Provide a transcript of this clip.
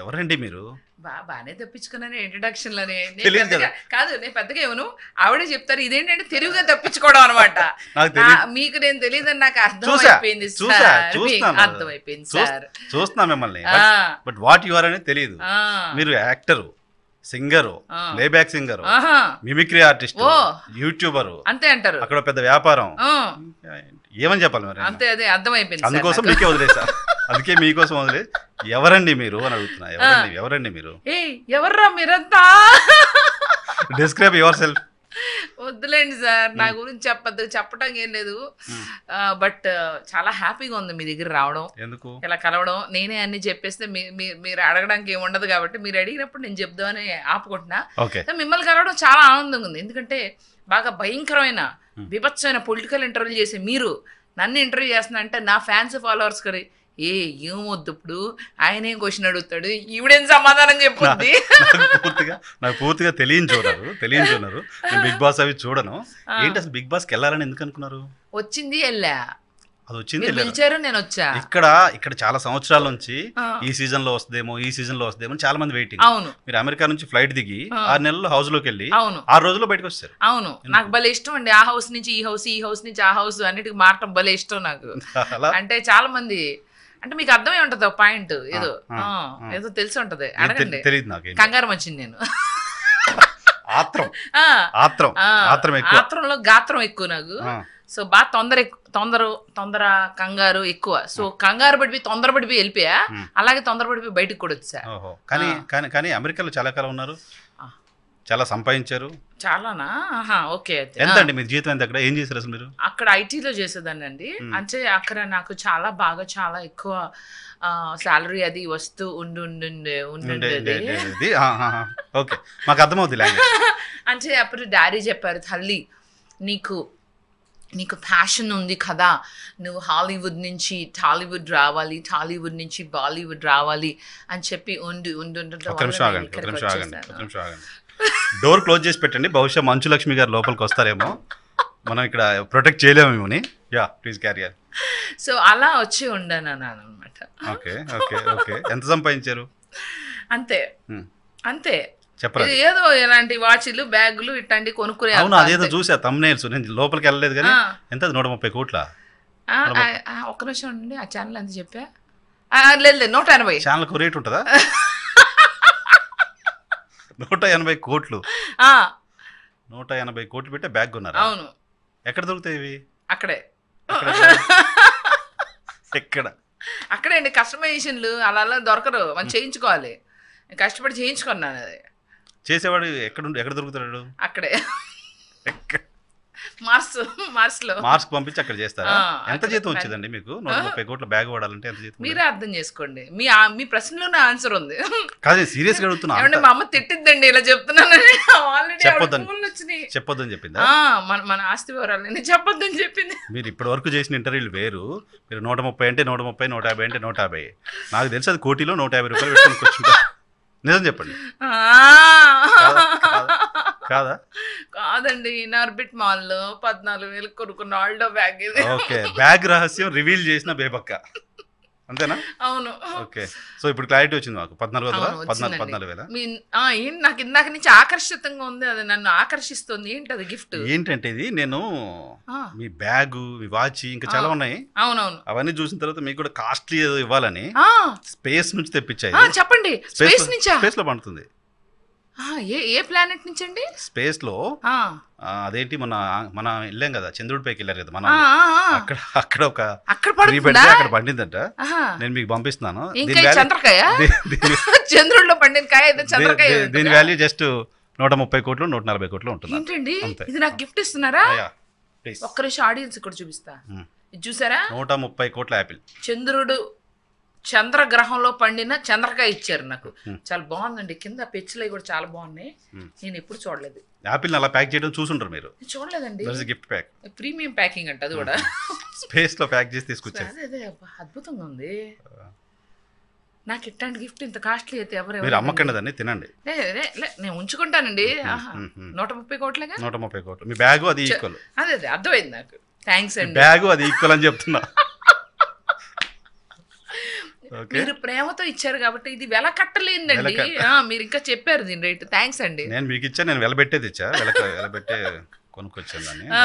ఎవరండి మీరు బాగానే తప్పించుకున్నాను ఇంట్రడక్షన్ లోనే కాదు నేను పెద్దగా ఇవ్వను ఆవిడే చెప్తారు ఇదేంటంటే తెలుగుగా తప్పించుకోవడం అనమాట మీకు నేను తెలియదు నాకు అర్థమైపోయింది అర్థమైపోయింది చూస్తున్నా మిమ్మల్ని బట్ వాట్ యు ఆర్ అనేది తెలియదు మీరు actor singer playback singer mimicry artist YouTuber అంతే అంటారు అక్కడ పెద్ద వ్యాపారం ఏమని చెప్పాలి మరి అంతే అదే అర్థమైపోయింది అందుకోసం మీకే వదిలేసా అందుకే మీకోసం వదిలేదు ఎవరండి మీరు అని అడుగుతున్నా ఎవరండి ఎవరండి మీరు ఎవర్రా మీరంతా డిస్క్రైబ్ యువర్ సెల్ఫ్ వద్దులేండి సార్ నా గురించి చెప్పద్దు చెప్పటం ఏం లేదు బట్ చాలా హ్యాపీగా ఉంది మీ దగ్గర రావడం ఎందుకు ఇలా కలవడం నేనే అన్ని చెప్పేస్తే మీరు అడగడానికి ఏమి ఉండదు కాబట్టి మీరు అడిగినప్పుడు నేను చెప్దామని ఆపుకుంటున్నా మిమ్మల్ని కలవడం చాలా ఆనందంగా ఉంది ఎందుకంటే బాగా భయంకరమైన విపత్సమైన పొలిటికల్ ఇంటర్వ్యూ చేసే మీరు నన్ను ఇంటర్వ్యూ చేస్తున్నా అంటే నా ఫ్యాన్స్ ఫాలోవర్స్ కరీ ఏ ఏమొద్దు ఇప్పుడు ఆయన ఏం క్వశ్చన్ అడుగుతాడు ఈవిడేం సమాధానం చెప్పింది పూర్తిగా నాకు పూర్తిగా తెలియచున్నారు తెలియచున్నారు బిగ్ బాస్ అవి చూడను ఏంటి అసలు బిగ్ బాస్కి వెళ్ళాలని ఎందుకు అనుకున్నారు వచ్చింది వెళ్ళా అది వచ్చింది పిలిచారు నేను వచ్చా ఇక్కడ ఇక్కడ చాలా సంవత్సరాల నుంచి ఈ సీజన్ లో వస్తుందేమో ఈ సీజన్ లో వస్తుందేమో చాలా మంది వెయిటింగ్ అవును మీరు అమెరికా నుంచి ఫ్లైట్ దిగి ఆరు నెలలు హౌస్ లోకి వెళ్ళి అవును ఆరు రోజుల్లో బయటకు వస్తారు అవును నాకు భలే ఇష్టం అండి ఆ హౌస్ నుంచి ఈ హౌస్ ఈ హౌస్ నుంచి ఆ హౌస్ అన్నిటికి మారటం భలే ఇష్టం నాకు అంటే చాలా మంది అంటే మీకు అర్థమై ఉంటది పాయింట్ ఏదో ఏదో తెలిసి ఉంటది అడగండి కంగారు వచ్చింది నేను ఆత్రం ఆత్రం ఆత్రం ఆత్రంలో గాత్రం ఎక్కువ నాకు సో బాగా తొందర తొందర తొందర కంగారు ఎక్కువ సో కంగారు పడిపోయి తొందర పడిపోయి వెళ్ళిపోయా అలాగే తొందర పడిపోయి బయటకు కూడా వచ్చా కానీ కానీ అమెరికాలో చాలా కాలం ఉన్నారు చాలా సంపాదించారు చాలానా ఓకే ఎంత అండి మీ జీతం ఎంత అక్కడ ఏం చేశారు అసలు మీరు అక్కడ ఐటీలో చేసేదాన్ని అండి అంటే అక్కడ నాకు చాలా బాగా చాలా ఎక్కువ శాలరీ అది వస్తూ ఉండు ఉండుండే ఓకే మాకు అర్థమవుతుంది లాంగ్వేజ్ అంటే అప్పుడు డాడీ చెప్పారు తల్లి నీకు నీకు ప్యాషన్ ఉంది కదా నువ్వు హాలీవుడ్ నుంచి టాలీవుడ్ రావాలి టాలీవుడ్ నుంచి బాలీవుడ్ రావాలి అని చెప్పి ఉండి ఉండి డోర్ క్లోజ్ చేసి పెట్టండి బహుశా మంచు లక్ష్మి గారు లోపలికి వస్తారేమో మనం ఇక్కడ ప్రొటెక్ట్ చేయలేము ఇవని యా ప్లీజ్ క్యారియర్ సో అలా వచ్చి ఉండను అనమాట ఓకే ఓకే ఓకే ఎంత సంపాదించారు అంతే అంతే చెప్పండి ఏదో ఇలాంటి వాచ్లు బ్యాగులు ఇట్లాంటి కొనుక్కునే అవును అదేదో చూసా నేర్చు నేను లోపలికి వెళ్ళలేదు కానీ ఎంత నూట ముప్పై కోట్ల ఒక్క నిమిషం ఉండండి ఆ ఛానల్ ఎంత చెప్పా లేదు లేదు నూట ఎనభై కు రేట్ ఉంటుందా నూట ఎనభై కోట్లు నూట ఎనభై కోట్లు పెట్టే బ్యాగ్ ఉన్నారు అవును ఎక్కడ దొరుకుతాయి అక్కడే ఎక్కడ అక్కడే అండి కస్టమైజేషన్లు అలా అలా దొరకరు మనం చేయించుకోవాలి కష్టపడి చేయించుకున్నాను అది చేసేవాడు ఎక్కడ ఎక్కడ దొరుకుతాడు అక్కడే ఎక్కడ మార్స్ మార్స్ లో మార్స్ పంపించి అక్కడ చేస్తారా ఎంత జీతం వచ్చేదండి మీకు నూట ముప్పై కోట్ల బ్యాగ్ వాడాలంటే ఎంత జీతం మీరే అర్థం చేసుకోండి మీ మీ ప్రశ్నలోనే ఆన్సర్ ఉంది కాదు సీరియస్ గా అడుగుతున్నా మా అమ్మ తిట్టిద్దండి ఇలా చెప్తున్నాను ఆల్రెడీ వచ్చినాయి చెప్పొద్దని చెప్పింది మన మన ఆస్తి వివరాలని చెప్పొద్దని చెప్పింది మీరు ఇప్పటి వరకు చేసిన ఇంటర్వ్యూలు వేరు మీరు నూట ముప్పై అంటే నూట ముప్పై నూట యాభై అంటే నూట యాభై నాకు తెలిసి అది కోటిలో నూట యాభై రూపాయలు పెట్టుకుని కూర్చుంటారు నిజం చెప్పండి కాదా కాదండి ఇన్ ఆర్బిట్ మాల్ లో పద్నాలుగు వేలు కొనుక్కున్న ఆల్డో బ్యాగ్ ఇది ఓకే బ్యాగ్ రహస్యం రివీల్ చేసిన బేబక్క అంతేనా అవును ఓకే సో ఇప్పుడు క్లారిటీ వచ్చింది మాకు పద్నాలుగు వందల పద్నాలుగు పద్నాలుగు వేల ఏంటి నాకు ఇందాక నుంచి ఆకర్షితంగా ఉంది అది నన్ను ఆకర్షిస్తుంది ఏంటి అది గిఫ్ట్ ఏంటంటే ఇది నేను మీ బ్యాగ్ మీ వాచ్ ఇంకా చాలా ఉన్నాయి అవునవును అవన్నీ చూసిన తర్వాత మీకు కూడా కాస్ట్లీ ఇవ్వాలని స్పేస్ నుంచి తెప్పించాయి చెప్పండి స్పేస్ నుంచి స్పేస్ లో పండుతుంది ఏ ఏ ప్లానెట్ నుంచి అండి స్పేస్ లో అదేంటి మన మన వెళ్ళాం కదా చంద్రుడి పైకి వెళ్ళారు కదా మనం అక్కడ అక్కడ ఒక అక్కడ పడింది అక్కడ పండిందంట నేను మీకు పంపిస్తున్నాను చంద్రుడిలో పండిన కాయ దీని వాల్యూ జస్ట్ నూట ముప్పై కోట్లు నూట నలభై కోట్లు ఉంటుంది ఏంటండి ఇది నాకు గిఫ్ట్ ఇస్తున్నారా ఒక్క నిమిషం ఆడియన్స్ ఇక్కడ చూపిస్తా చూసారా నూట ముప్పై కోట్ల యాపిల్ చంద్రుడు చంద్రగ్రహంలో పండిన చంద్రకాయ ఇచ్చారు నాకు చాలా బాగుందండి కింద పెచ్చులు కూడా చాలా బాగున్నాయి నేను ఎప్పుడు చూడలేదు యాపిల్ అలా ప్యాక్ చేయడం చూసుంటారు మీరు చూడలేదండి గిఫ్ట్ ప్యాక్ ప్రీమియం ప్యాకింగ్ అంట అది కూడా స్పేస్ లో ప్యాక్ చేసి తీసుకొచ్చారు అదే అద్భుతంగా ఉంది నాకు ఇట్లాంటి గిఫ్ట్ ఇంత కాస్ట్లీ అయితే ఎవరు మీరు అమ్మకండదండి తినండి నేను ఉంచుకుంటానండి నూట ముప్పై కోట్లగా నూట ముప్పై కోట్లు మీ బ్యాగు అది ఈక్వల్ అదే అదే అర్థమైంది నాకు థ్యాంక్స్ అండి బ్యాగు అది ఈక్వల్ అని చెప్తున్నా మీరు ప్రేమతో ఇచ్చారు కాబట్టి ఇది వెల కట్టలేదండి మీరు ఇంకా చెప్పారు దీని రేటు థ్యాంక్స్ అండి నేను మీకు ఇచ్చా నేను వెలబెట్టేది ఇచ్చా వెలబెట్టే కొనుక్కొచ్చాను